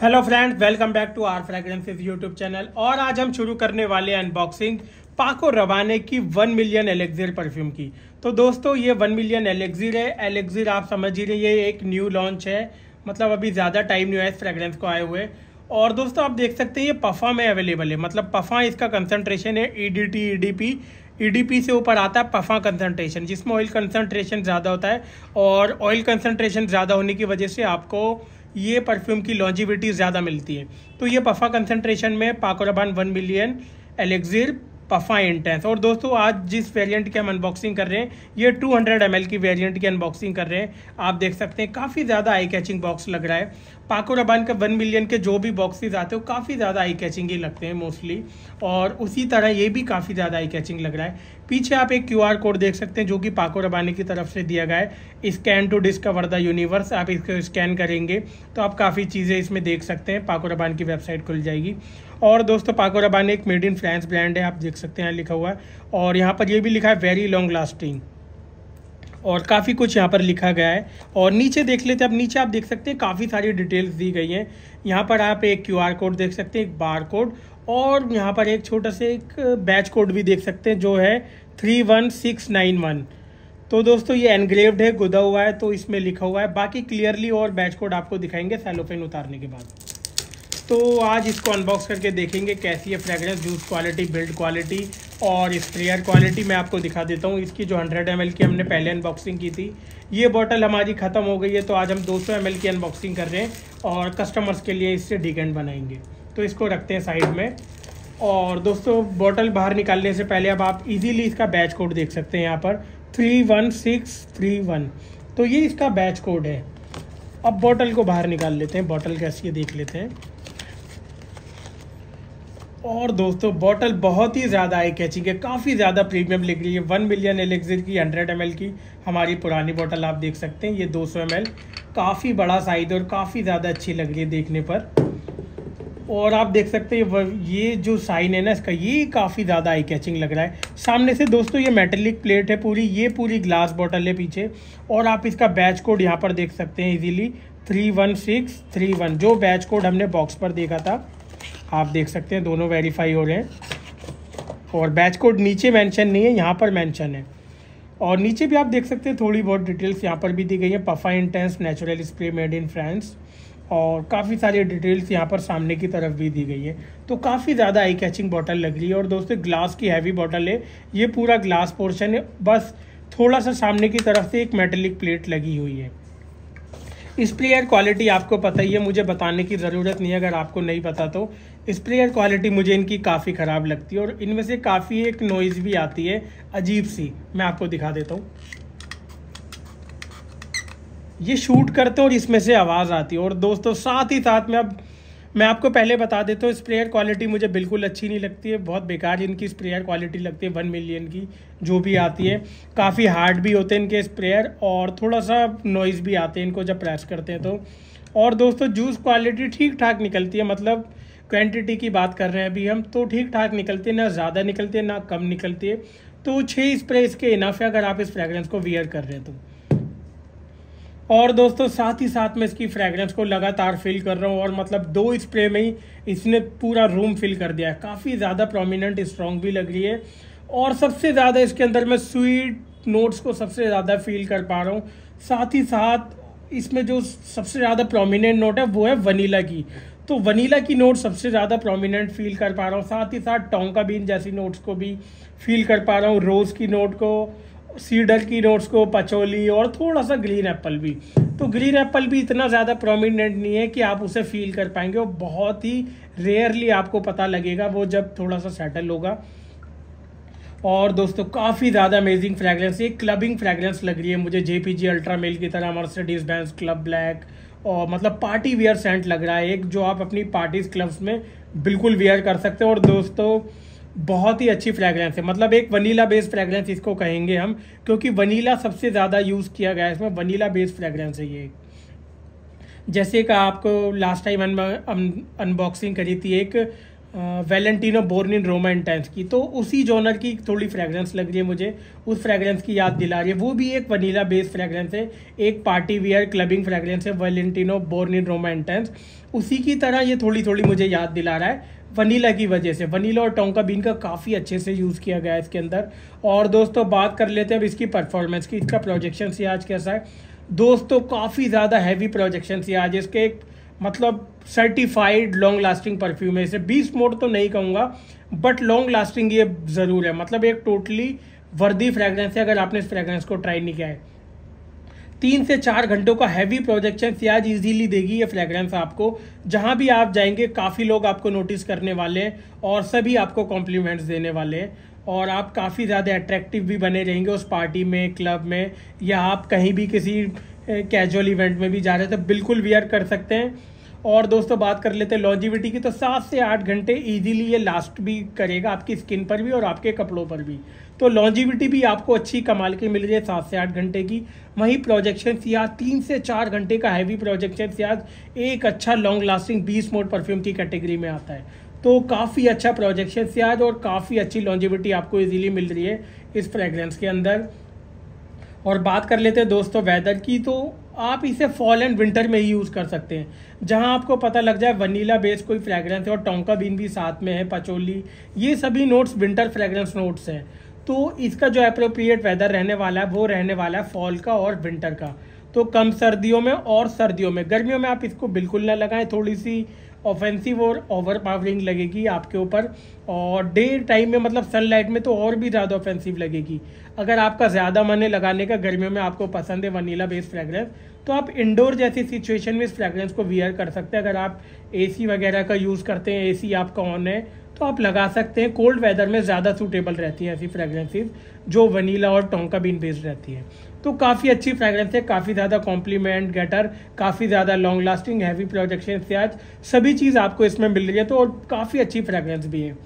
hello friends welcome back to our fragrance YouTube channel और आज हम शुरू करने वाले अनबॉक्सिंग पाको रवाने की वन मिलियन एलेक्जीर परफ्यूम की तो दोस्तों ये वन मिलियन एलेक्जीर है एलेक्जीर आप समझ ही रहे ये एक न्यू लॉन्च है मतलब अभी ज़्यादा टाइम नहीं है इस फ्रेग्रेंस को आए हुए और दोस्तों आप देख सकते हैं ये पफा में अवेलेबल है मतलब पफा इसका कंसनट्रेशन है E D T E D P P से ऊपर आता है पफा कंसनट्रेशन जिसमें ऑयल कंसनट्रेशन ज़्यादा होता है और ऑयल कंसनट्रेशन ज़्यादा होने की वजह से आपको ये परफ्यूम की लॉन्जिविटी ज़्यादा मिलती है तो ये पफा कंसनट्रेशन में पाकोराबान वन मिलियन एलेक्जिर पफा इंटेंस और दोस्तों आज जिस वेरिएंट की हम अनबॉक्सिंग कर रहे हैं ये 200 हंड्रेड की वेरिएंट की अनबॉक्सिंग कर रहे हैं आप देख सकते हैं काफ़ी ज़्यादा आई कैचिंग बॉक्स लग रहा है पाको रबान के वन मिलियन के जो भी बॉक्सेस आते हो काफ़ी ज़्यादा आई कैचिंग ही लगते हैं मोस्टली और उसी तरह ये भी काफ़ी ज़्यादा आई कैचिंग लग रहा है पीछे आप एक क्यू कोड देख सकते हैं जो कि पाको रबानी की तरफ से दिया गया है scan to discover the universe आप इसको स्कैन करेंगे तो आप काफ़ी चीज़ें इसमें देख सकते हैं पाको रबान की वेबसाइट खुल जाएगी और दोस्तों पाको रबानी एक मेड इन फ्रांस ब्रांड है आप देख सकते हैं लिखा हुआ है और यहाँ पर ये भी लिखा है वेरी लॉन्ग लास्टिंग और काफ़ी कुछ यहाँ पर लिखा गया है और नीचे देख लेते हैं अब नीचे आप देख सकते हैं काफ़ी सारी डिटेल्स दी गई हैं यहाँ पर आप एक क्यू कोड देख सकते हैं एक बार कोड और यहाँ पर एक छोटा सा एक बैच कोड भी देख सकते हैं जो है three one six nine one तो दोस्तों ये एनग्रेव्ड है गुदा हुआ है तो इसमें लिखा हुआ है बाकी क्लियरली और बैच कोड आपको दिखाएंगे सेलोफेन उतारने के बाद तो आज इसको अनबॉक्स करके देखेंगे कैसी है fragrance juice quality build quality और स्प्रेयर क्वालिटी मैं आपको दिखा देता हूँ इसकी जो 100 एम की हमने पहले अनबॉक्सिंग की थी ये बॉटल हमारी ख़त्म हो गई है तो आज हम 200 एम की अनबॉक्सिंग कर रहे हैं और कस्टमर्स के लिए इससे डिकेंड बनाएंगे तो इसको रखते हैं साइड में और दोस्तों बॉटल बाहर निकालने से पहले अब आप इजीली इसका बैच कोड देख सकते हैं यहाँ पर three one six three one तो ये इसका बैच कोड है अब बॉटल को बाहर निकाल लेते हैं बॉटल कैसी है देख लेते हैं और दोस्तों बॉटल बहुत ही ज़्यादा आई कैचिंग है काफ़ी ज़्यादा प्रीमियम लिख रही है वन मिलियन एलेक्सिर की हंड्रेड एम की हमारी पुरानी बॉटल आप देख सकते हैं ये दो सौ काफ़ी बड़ा साइज और काफ़ी ज़्यादा अच्छी लग रही है देखने पर और आप देख सकते हैं ये जो साइन है ना इसका ये काफ़ी ज़्यादा आई कैचिंग लग रहा है सामने से दोस्तों ये मेटेलिक प्लेट है पूरी ये पूरी ग्लास बॉटल है पीछे और आप इसका बैच कोड यहाँ पर देख सकते हैं easily three one six three one जो बैच कोड हमने बॉक्स पर देखा था आप देख सकते हैं दोनों वेरीफाई हो रहे हैं और बैच कोड नीचे मेंशन नहीं है यहाँ पर मेंशन है और नीचे भी आप देख सकते हैं थोड़ी बहुत डिटेल्स यहाँ पर भी दी गई है पफा intense natural spray made in France और काफ़ी सारी डिटेल्स यहाँ पर सामने की तरफ भी दी गई है तो काफ़ी ज़्यादा आई कैचिंग बॉटल लग रही है और दोस्तों ग्लास की हैवी बॉटल है ये पूरा ग्लास पोर्शन है बस थोड़ा सा सामने की तरफ से एक मेटेलिक प्लेट लगी हुई है स्प्रे एयर क्वालिटी आपको पता ही है मुझे बताने की ज़रूरत नहीं है अगर आपको नहीं पता तो स्प्रेयर क्वालिटी मुझे इनकी काफ़ी ख़राब लगती है और इनमें से काफ़ी एक नॉइज़ भी आती है अजीब सी मैं आपको दिखा देता हूँ ये शूट करते हैं और इसमें से आवाज़ आती है और दोस्तों साथ ही साथ में अब मैं आपको पहले बता देता हूँ स्प्रेयर क्वालिटी मुझे बिल्कुल अच्छी नहीं लगती है बहुत बेकार इनकी स्प्रेयर क्वालिटी लगती है वन मिलियन की जो भी आती है काफ़ी हार्ड भी होते हैं इनके स्प्रेयर और थोड़ा सा नॉइज़ भी आते हैं इनको जब प्रेस करते हैं तो और दोस्तों जूस क्वालिटी ठीक ठाक निकलती है मतलब क्वांटिटी की बात कर रहे हैं अभी हम तो ठीक ठाक निकलती है ना ज़्यादा निकलती है ना कम निकलती है तो छः स्प्रे इसके इनफ है अगर आप इस फ्रेगरेंस को वियर कर रहे हैं तो और दोस्तों साथ ही साथ मैं इसकी फ्रेगरेंस को लगातार फिल कर रहा हूँ और मतलब दो स्प्रे में ही इसने पूरा रूम फिल कर दिया है काफ़ी ज़्यादा प्रोमिनेंट स्ट्रॉन्ग भी लग रही है और सबसे ज़्यादा इसके अंदर मैं स्वीट नोट्स को सबसे ज़्यादा फील कर पा रहा हूँ साथ ही साथ इसमें जो सबसे ज़्यादा प्रोमिनेंट नोट है वो है वनीला की तो वनीला की नोट सबसे ज़्यादा प्रोमिनेंट फील कर पा रहा हूँ साथ ही साथ टोंका बीन जैसी नोट्स को भी फील कर पा रहा हूँ रोज़ की नोट को सीडर की नोट्स को पचोली और थोड़ा सा ग्रीन एप्पल भी तो ग्रीन एप्पल भी इतना ज़्यादा प्रोमिनेंट नहीं है कि आप उसे फील कर पाएंगे और बहुत ही रेयरली आपको पता लगेगा वो जब थोड़ा सा सेटल होगा और दोस्तों काफ़ी ज़्यादा अमेजिंग फ्रेगरेंस ये क्लबिंग फ्रेगरेंस लग रही है मुझे J P G ultra male की तरह मर्सिडीज़ बैंस क्लब ब्लैक और मतलब पार्टी वेयर सेंट लग रहा है एक जो आप अपनी पार्टीज क्लब्स में बिल्कुल वेयर कर सकते हो और दोस्तों बहुत ही अच्छी फ्रेगरेंस है मतलब एक वनीला बेस्ड फ्रेगरेंस इसको कहेंगे हम क्योंकि वनीला सबसे ज़्यादा यूज़ किया गया है इसमें वनीला बेस्ड फ्रेगरेंस है ये जैसे का आपको लास्ट टाइम अनबॉक्सिंग करी थी एक वेलेंटिनो बोर्न इन रोमा की तो उसी जोनर की थोड़ी फ्रेगरेंस लग रही है मुझे उस फ्रेगरेंस की याद दिला रही है वो भी एक वनीला बेस्ड फ्रेगरेंस है एक पार्टी वियर क्लबिंग फ्रेगरेंस है वेलेंटिनो बोर्न इन रोमा उसी की तरह ये थोड़ी थोड़ी मुझे याद दिला रहा है वनीला की वजह से वनीला और टोंका बीन का काफ़ी अच्छे से यूज़ किया गया है इसके अंदर और दोस्तों बात कर लेते हैं अब इसकी परफॉर्मेंस की इसका प्रोजेक्शन से आज कैसा है दोस्तों काफ़ी ज़्यादा हैवी प्रोजेक्शन से आज इसके मतलब सर्टिफाइड लॉन्ग लास्टिंग परफ्यूम है इसे बीस मोड तो नहीं कहूँगा बट लॉन्ग लास्टिंग ये ज़रूर है मतलब एक टोटली वर्दी फ्रेगरेंस है अगर आपने इस फ्रेगरेंस को ट्राई नहीं किया है तीन से चार घंटों का हैवी प्रोजेक्शन सियाज इजीली देगी ये फ्रेगरेंस आपको जहाँ भी आप जाएंगे काफ़ी लोग आपको नोटिस करने वाले हैं और सभी आपको कॉम्प्लीमेंट्स देने वाले हैं और आप काफ़ी ज़्यादा अट्रैक्टिव भी बने रहेंगे उस पार्टी में क्लब में या आप कहीं भी किसी कैजुअल इवेंट में भी जा रहे हैं तो बिल्कुल वियर कर सकते हैं और दोस्तों बात कर लेते हैं लॉन्जिविटी की तो सात से आठ घंटे इजीली ये लास्ट भी करेगा आपकी स्किन पर भी और आपके कपड़ों पर भी तो लॉन्जिविटी भी आपको अच्छी कमाल की मिल रही है सात से आठ घंटे की वहीं प्रोजेक्शन सियाज तीन से चार घंटे का हैवी प्रोजेक्शन सियाज एक अच्छा long lasting beast mode perfume की कैटेगरी में आता है तो काफ़ी अच्छा प्रोजेक्शन सियाज और काफ़ी अच्छी लॉन्जिविटी आपको ईजिली मिल रही है इस फ्रेग्रेंस के अंदर और बात कर लेते हैं दोस्तों वेदर की तो आप इसे फॉल एंड विंटर में ही यूज़ कर सकते हैं जहां आपको पता लग जाए वनीला बेस्ड कोई फ्रेगरेंस है और टोंका बीन भी साथ में है पचोली ये सभी नोट्स विंटर फ्रेगरेंस नोट्स हैं तो इसका जो अप्रोप्रिएट वेदर रहने वाला है वो रहने वाला है फॉल का और विंटर का तो कम सर्दियों में और सर्दियों में गर्मियों में आप इसको बिल्कुल ना लगाएं थोड़ी सी ऑफेंसिव और ओवर पावरिंग लगेगी आपके ऊपर और डे टाइम में मतलब सनलाइट में तो और भी ज़्यादा ऑफेंसिव लगेगी अगर आपका ज़्यादा मन है लगाने का गर्मियों में आपको पसंद है वनीला बेस्ड फ्रेगरेंस तो आप इंडोर जैसी सिचुएशन में इस फ्रेगरेंस को वियर कर सकते हैं अगर आप एसी वगैरह का यूज़ करते हैं एसी आपका ऑन है तो आप लगा सकते हैं कोल्ड वेदर में ज़्यादा सूटेबल रहती हैं ऐसी फ्रेगरेंसेज जो वनीला और टोंका बीन बेस्ड रहती तो है तो काफ़ी अच्छी फ्रेगरेंस है काफ़ी ज़्यादा कॉम्प्लीमेंट गेटर काफ़ी ज़्यादा लॉन्ग लास्टिंग हैवी प्रोटेक्शन से आज सभी चीज़ आपको इसमें मिल रही है तो और काफ़ी अच्छी फ्रेगरेंस भी है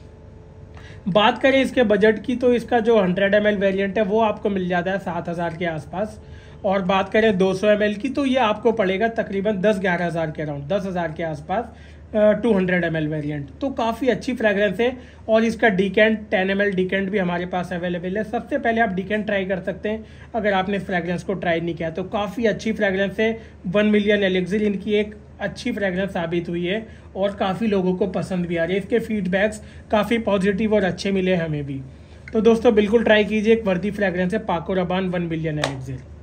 बात करें इसके बजट की तो इसका जो हंड्रेड एम एल वेरियंट है वो आपको मिल जाता है सात हज़ार के आसपास और बात करें 200 ml की तो ये आपको पड़ेगा तकरीबन दस ग्यारह हज़ार के अराउंड दस हज़ार के आसपास टू हंड्रेड एम वेरिएंट तो काफ़ी अच्छी फ्रेगरेंस है और इसका decant ten M L decant भी हमारे पास अवेलेबल है सबसे पहले आप डिकेंट ट्राई कर सकते हैं अगर आपने फ्रेगरेंस को ट्राई नहीं किया तो काफ़ी अच्छी फ्रेगरेंस है वन मिलियन एलेक्सिल इनकी एक अच्छी फ्रेगरेंस साबित हुई है और काफ़ी लोगों को पसंद भी आ रही है इसके फीडबैक्स काफ़ी पॉजिटिव और अच्छे मिले हमें भी तो दोस्तों बिल्कुल ट्राई कीजिए एक वर्दी फ्रेगरेंस है पाको रबान वन मिलियन एलेक्सिल